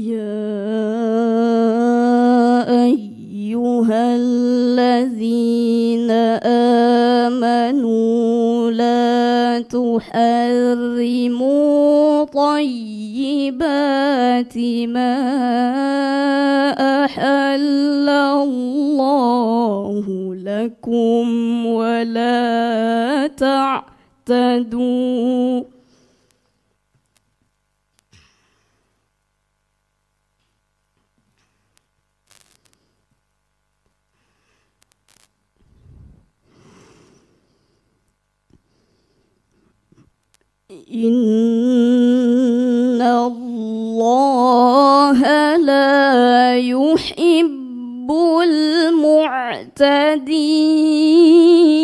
يا أيها الذين آمنوا لا تحرموا طيبات ما أحل الله لكم ولا تعتدوا إن الله لا يحب المعتدين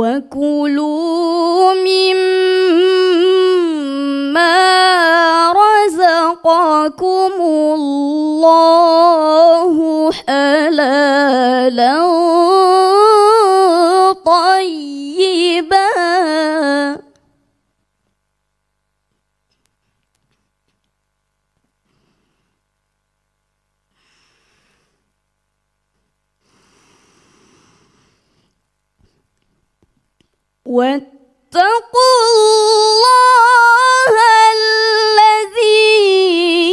وكلوا مما رزقكم الله حلالا واتقوا الله الذي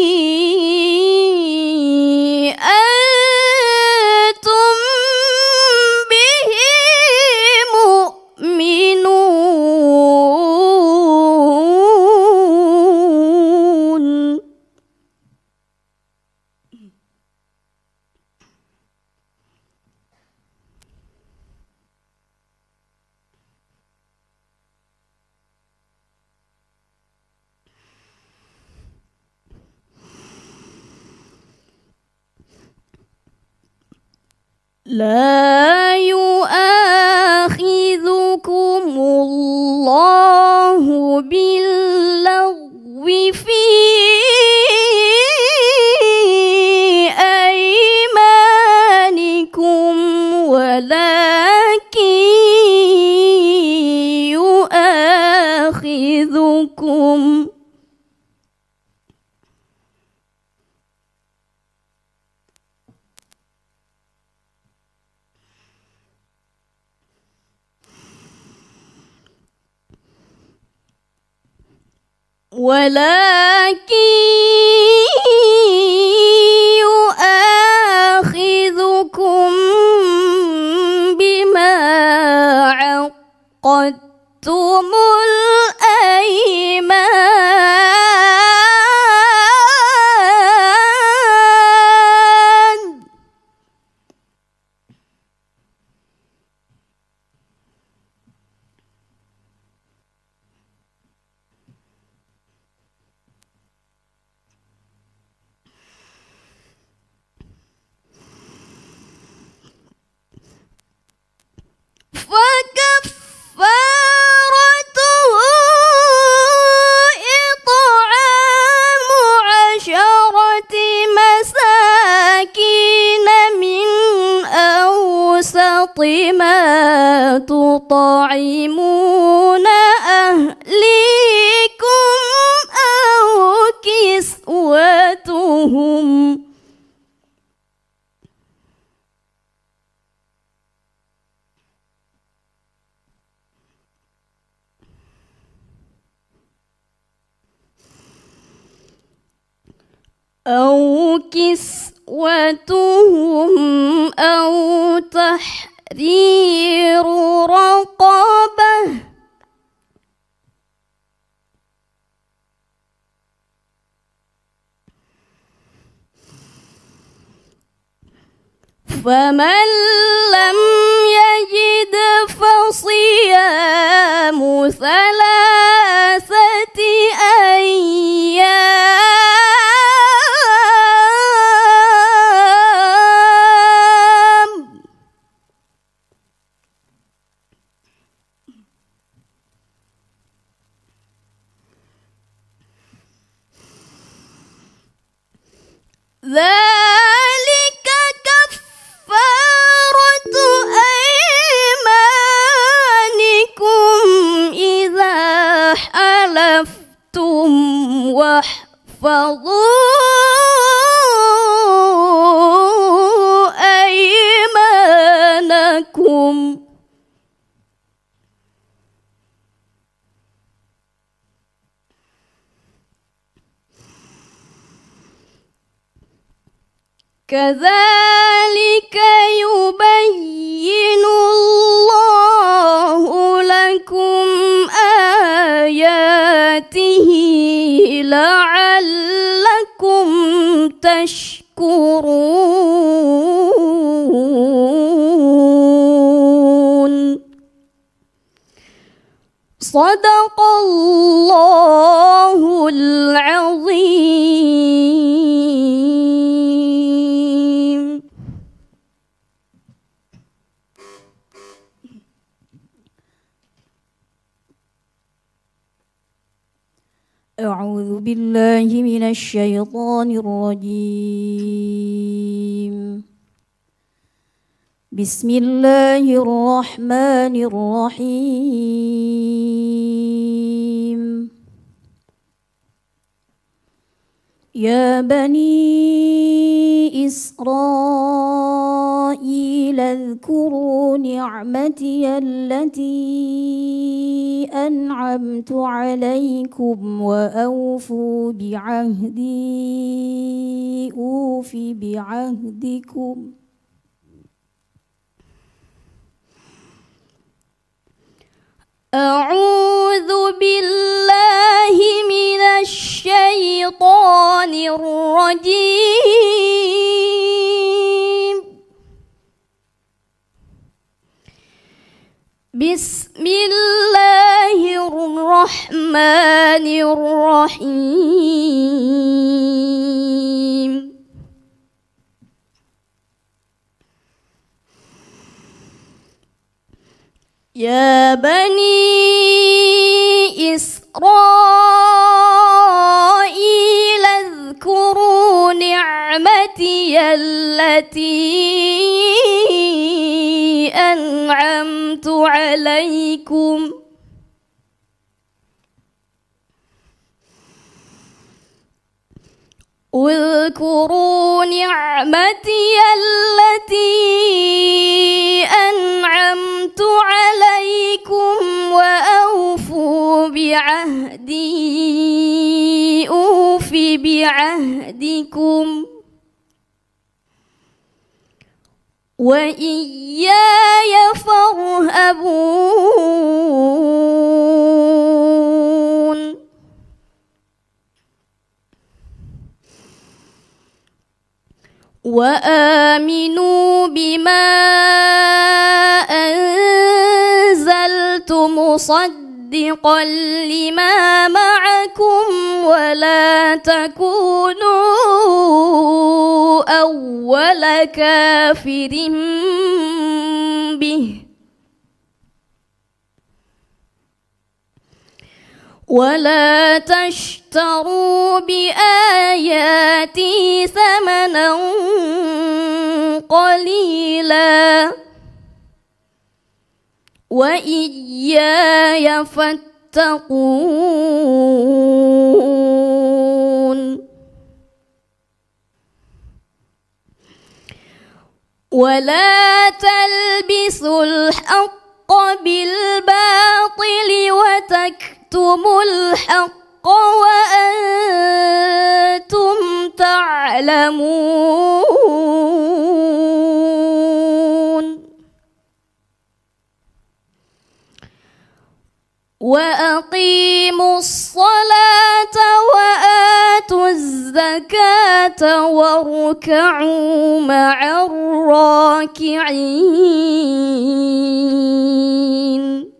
لا ولكن كسوتهم أو كسوتهم أو تحرير رقبه فمن لم يجد فصيام ثلاث كذلك أعوذ بالله من الشيطان الرجيم بسم الله الرحمن الرحيم يا بني إسرائيل اذكروا نعمتي التي أنعمت عليكم وأوفوا بعهدي أوف بعهدكم أعوذ بالله من الشيطان الرجيم بسم الله الرحمن الرحيم يا بني إسرائيل واذكروا نعمتي التي أنعمت عليكم واذكروا نعمتي التي أنعمت عليكم وأوفوا بعهدي بعهدكم وإياي فارهبون وآمنوا بما أنزلت مصدقا مصدقا لما معكم ولا تكونوا أول كافر به ولا تشتروا بآياتي ثمنا قليلا وإياي فاتقون ولا تلبسوا الحق بالباطل وتكتموا الحق وأنتم تعلمون وأقيموا الصلاة وآتوا الزكاة واركعوا مع الراكعين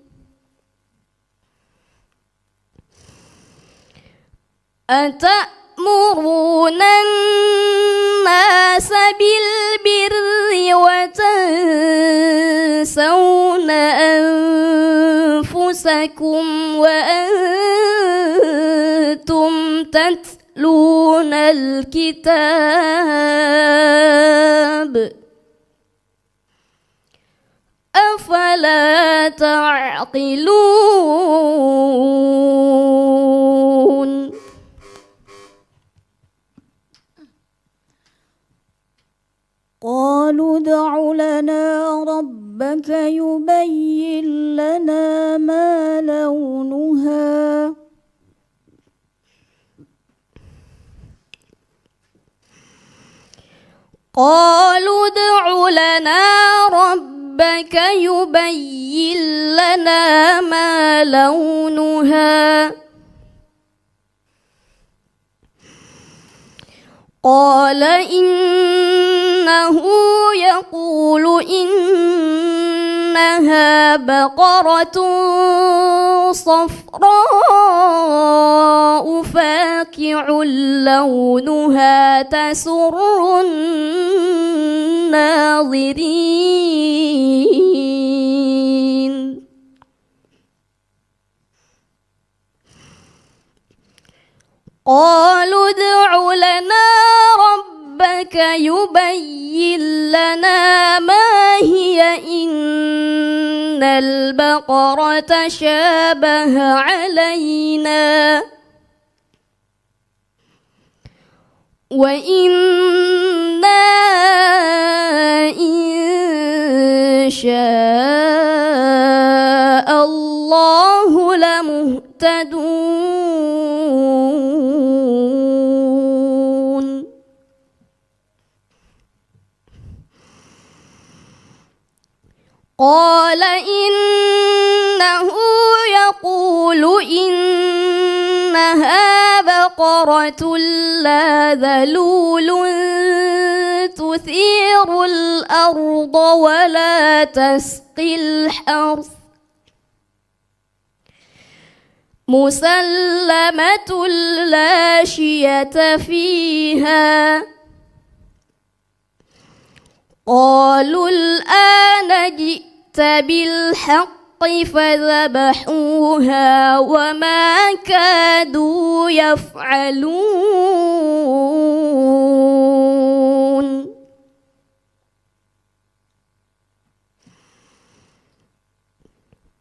أتأمرون الناس بالبر وتنسون أن أنفسكم وأنتم تتلون الكتاب أفلا تعقلون قالوا ادع لنا ربك يبين لنا ما قالوا ادع لنا ربك يبين لنا ما لونها قال إنه يقول إنها بقرة صفراء فاقع لونها تسر الناظرين قالوا ادع لنا ربك يبين لنا ما هي إن البقرة شابه علينا وإنا إن شاء الله لمهتدون قال إنه يقول إن بقرة لا ذلول تثير الأرض ولا تسقي الحرث مسلمة لا شية فيها قالوا الآن جئت بالحق الحق فذبحوها وما كادوا يفعلون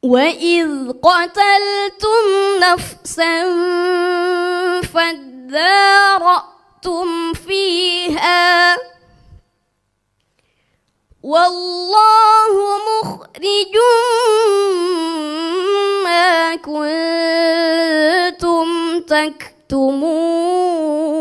وإذ قتلتم نفسا فادارأتم فيها والله مخرج ما كنتم تكتمون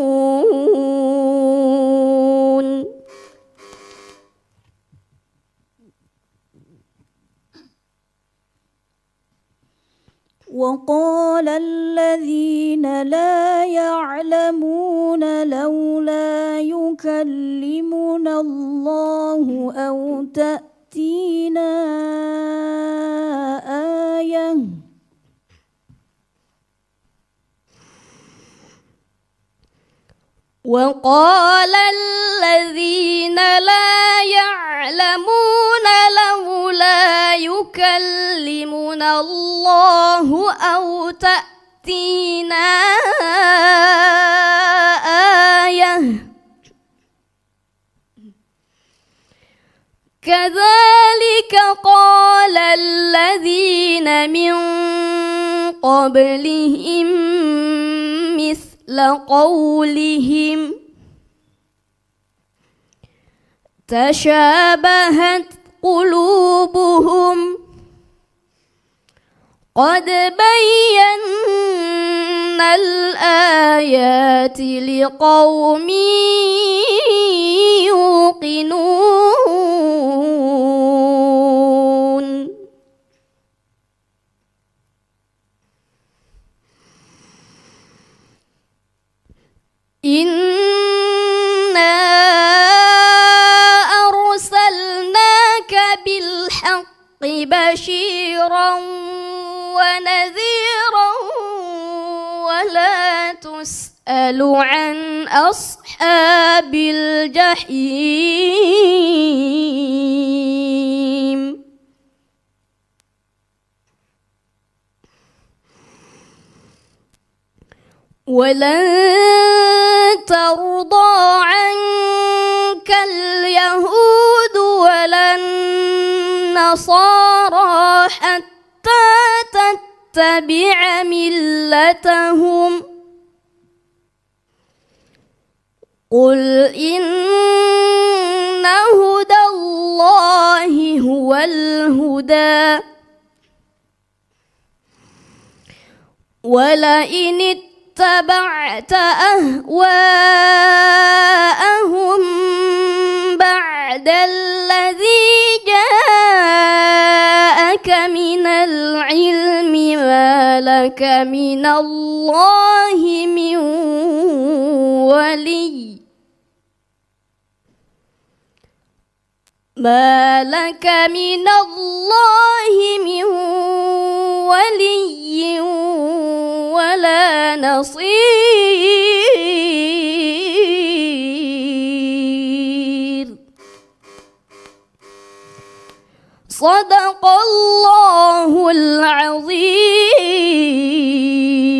وقال الذين لا يعلمون لولا يكلمنا الله أو تأتينا آية وقال الذين لا يعلمون لولا يكلمنا الله أو تأتينا آية كذلك قال الذين من قبلهم مثل قولهم تشابهت قلوبهم قد بينا الآيات لقوم يوقنون إن تسأل عن أصحاب الجحيم ولن ترضى عنك اليهود ولا النصارى حتى تتبع ملتهم قل إن هدى الله هو الهدى ولئن اتبعت أهواءهم بعد الذي جاءك من العلم ما لك من الله من ولي ما لك من الله من ولي ولا نصير صدق الله العظيم